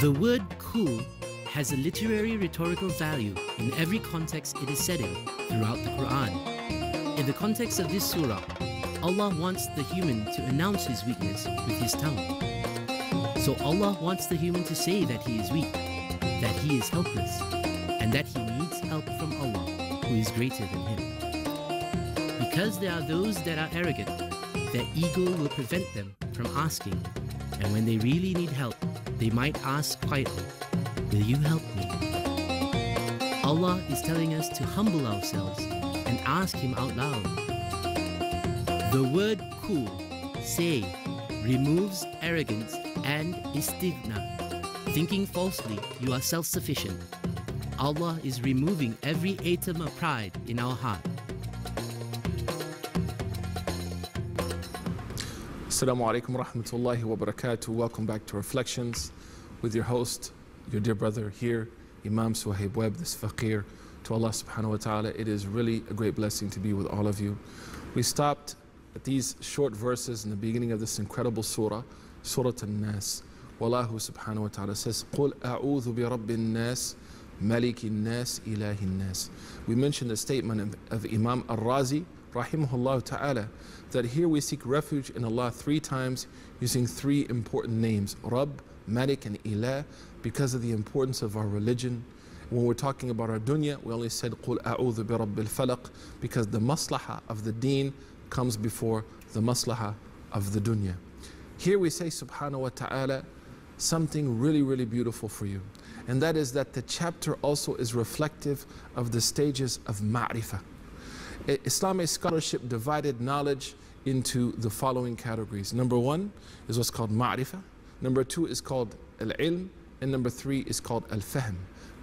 The word cool has a literary rhetorical value in every context it is said in throughout the Quran. In the context of this surah, Allah wants the human to announce his weakness with his tongue. So Allah wants the human to say that he is weak, that he is helpless, and that he needs help from Allah, who is greater than him. Because there are those that are arrogant, their ego will prevent them from asking, and when they really need help, they might ask quietly, Will you help me? Allah is telling us to humble ourselves and ask Him out loud. The word cool, say, removes arrogance and istigna. Thinking falsely, you are self sufficient. Allah is removing every atom of pride in our heart. Assalamu alaikum rahmatullahi wa barakatuh. Welcome back to Reflections with your host, your dear brother here, Imam Suhaib Web, this faqir. To Allah subhanahu wa ta'ala, it is really a great blessing to be with all of you. We stopped at these short verses in the beginning of this incredible surah, Surah An-Nas. Allah subhanahu wa ta'ala says, قُلْ أَعُوذُ بِرَبِّ Nas, مَلِكِ Nas, إِلَهِ Nas." We mentioned the statement of, of Imam Al-Razi, rahimahullah ta'ala, that here we seek refuge in Allah three times using three important names, Rabb, Malik, and Ilah, because of the importance of our religion. When we're talking about our dunya, we only said, قُلْ أَعُوذُ بِرَبِّ الْفَلَقِ because the maslaha of the deen comes before the maslaha of the dunya. Here we say, subhanahu wa ta'ala, something really, really beautiful for you. And that is that the chapter also is reflective of the stages of ma'rifah. Islamic scholarship divided knowledge into the following categories. Number one is what's called ma'rifah. Number two is called al-ilm. And number three is called al-fahm.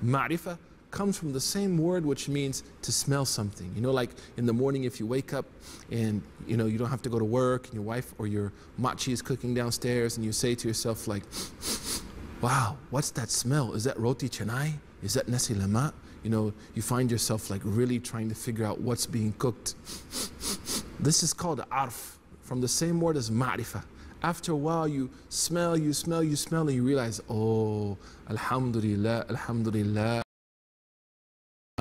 Ma'rifah comes from the same word which means to smell something. You know, like in the morning if you wake up and you know you don't have to go to work and your wife or your machi is cooking downstairs and you say to yourself like, wow, what's that smell? Is that roti chennai? Is that nasi lemak? you know, you find yourself like really trying to figure out what's being cooked. This is called arf, from the same word as ma'rifah. After a while, you smell, you smell, you smell, and you realize, oh, alhamdulillah, alhamdulillah.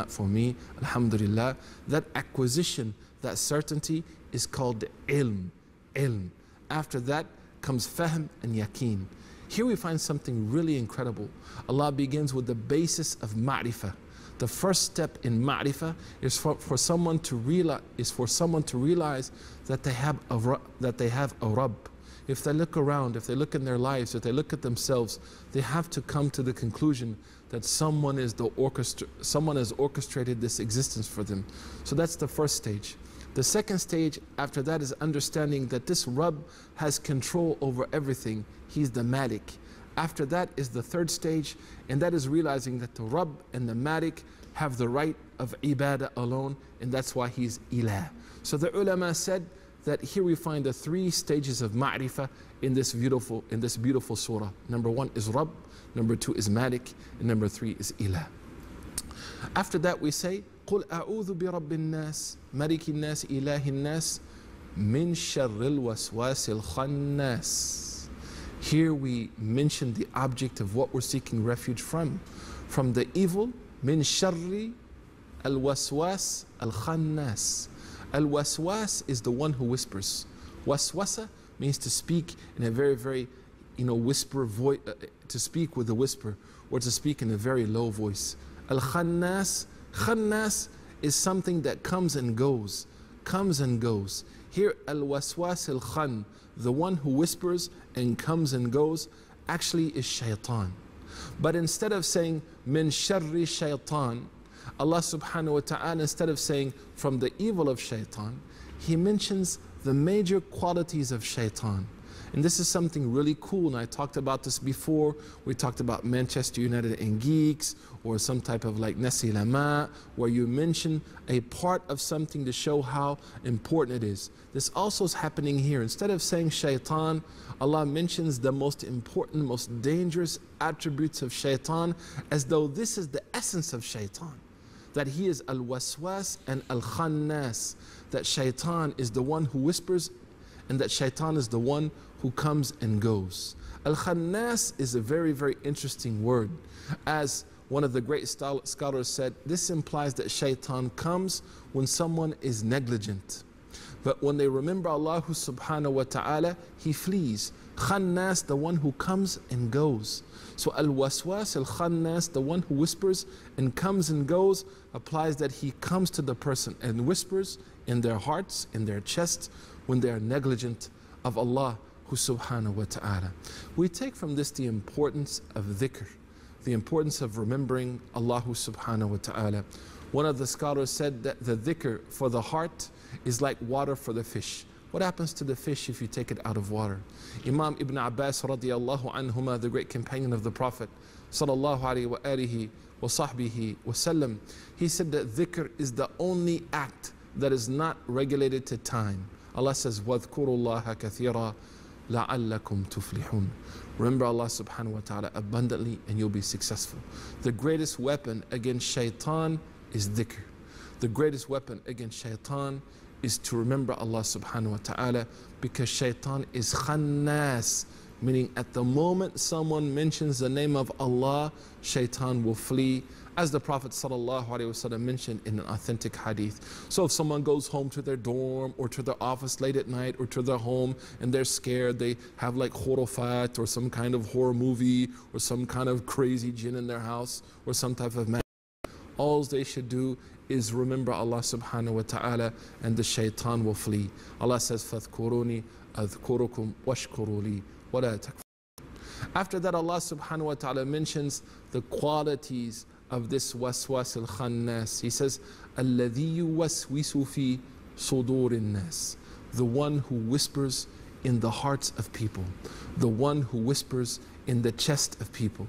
For me, alhamdulillah, that acquisition, that certainty is called ilm, ilm. After that comes fahm and yaqeen. Here we find something really incredible. Allah begins with the basis of ma'rifah the first step in ma'rifah is for, for someone to realize is for someone to realize that they have a that they have a Rabb. If they look around, if they look in their lives, if they look at themselves, they have to come to the conclusion that someone is the orchestra someone has orchestrated this existence for them. So that's the first stage. The second stage after that is understanding that this Rabb has control over everything. He's the Malik. After that is the third stage, and that is realizing that the Rabb and the Malik have the right of ibadah alone, and that's why he's ilah. So the ulama said that here we find the three stages of ma'rifah in this beautiful in this beautiful surah. Number one is Rabb, number two is Malik, and number three is ilah. After that we say, قُلْ أَعُوذُ بِرَبِّ النَّاسِ مَلِكِ النَّاسِ إِلَهِ النَّاسِ مِنْ شَرِّ الْوَسْوَاسِ الْخَنَّاسِ here we mention the object of what we're seeking refuge from, from the evil, min sharri al-waswas al-khannas. Al-waswas is the one who whispers. Waswasa means to speak in a very, very, you know, whisper voice, uh, to speak with a whisper, or to speak in a very low voice. Al-khannas, khannas is something that comes and goes, comes and goes. Here, al waswas al khan, the one who whispers and comes and goes, actually is shaitan. But instead of saying min sharri shaitan, Allah subhanahu wa ta'ala, instead of saying from the evil of shaitan, He mentions the major qualities of shaitan. And this is something really cool, and I talked about this before. We talked about Manchester United and Geeks, or some type of like Nasi Lama, where you mention a part of something to show how important it is. This also is happening here. Instead of saying shaitan, Allah mentions the most important, most dangerous attributes of shaitan as though this is the essence of shaitan that he is al waswas and al khannas, that shaitan is the one who whispers and that shaitan is the one who comes and goes. Al Khannas is a very, very interesting word. As one of the great scholars said, this implies that shaitan comes when someone is negligent. But when they remember Allah subhanahu wa ta'ala, he flees. Khannas, the one who comes and goes. So al waswas, al khannas, the one who whispers and comes and goes, applies that he comes to the person and whispers in their hearts, in their chests, when they are negligent of Allah subhanahu wa ta'ala. We take from this the importance of dhikr, the importance of remembering Allah subhanahu wa ta'ala. One of the scholars said that the dhikr for the heart is like water for the fish. What happens to the fish if you take it out of water? Imam Ibn Abbas radiallahu anhuma, the great companion of the Prophet sallallahu alayhi wa wa sahbihi wasallam, he said that dhikr is the only act that is not regulated to time. Allah says, وَاذْكُرُوا kathira, كَثِيرًا لَعَلَّكُمْ Remember Allah subhanahu wa ta'ala abundantly and you'll be successful. The greatest weapon against shaitan is dhikr. The greatest weapon against shaitan is to remember Allah subhanahu wa ta'ala because shaitan is khannas. Meaning, at the moment someone mentions the name of Allah, shaitan will flee, as the Prophet ﷺ mentioned in an authentic hadith. So, if someone goes home to their dorm or to their office late at night or to their home and they're scared, they have like khurafat or some kind of horror movie or some kind of crazy jinn in their house or some type of magic, all they should do is remember Allah subhanahu wa ta'ala and the shaitan will flee. Allah says, فَاذْكُرُونِي أَذْكُرُكُمْ وَاشْكُرُوا وَلَا After that, Allah subhanahu wa ta'ala mentions the qualities of this waswas al-khannas. He says, الَّذِي يُوَسْوِسُ فِي صُدُورِ النَّاسِ The one who whispers in the hearts of people. The one who whispers in the chest of people.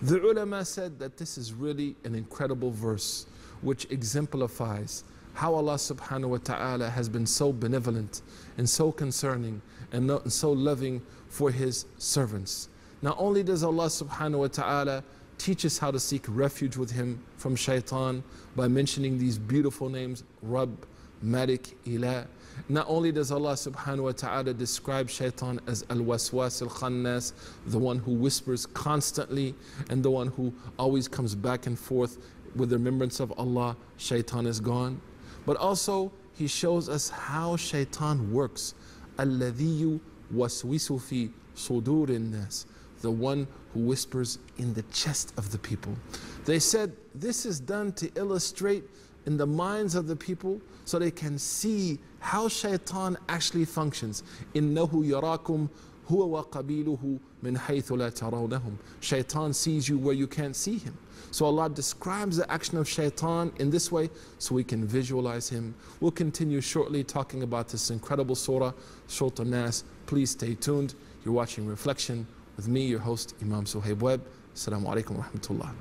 The ulama said that this is really an incredible verse which exemplifies how Allah subhanahu wa ta'ala has been so benevolent and so concerning and, so loving for His servants. Not only does Allah subhanahu wa ta'ala teach us how to seek refuge with Him from shaitan by mentioning these beautiful names, Rabb, Malik, Ilah. Not only does Allah subhanahu wa ta'ala describe shaitan as al waswas al khannas, the one who whispers constantly and the one who always comes back and forth with the remembrance of Allah, shaitan is gone. But also, he shows us how shaitan works. الَّذِي يُوَسْوِسُ fi صُدُورِ The one who whispers in the chest of the people. They said this is done to illustrate in the minds of the people so they can see how shaitan actually functions. إِنَّهُ yarakum. هو وقبيله من حيث لا ترونهم. Shaitan sees you where you can't see him. So Allah describes the action of shaitan in this way so we can visualize him. We'll continue shortly talking about this incredible surah, Surah Nas. Please stay tuned. You're watching Reflection with me, your host, Imam Suhaib Web. Assalamu alaikum wa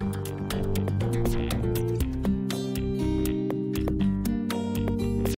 rahmatullah.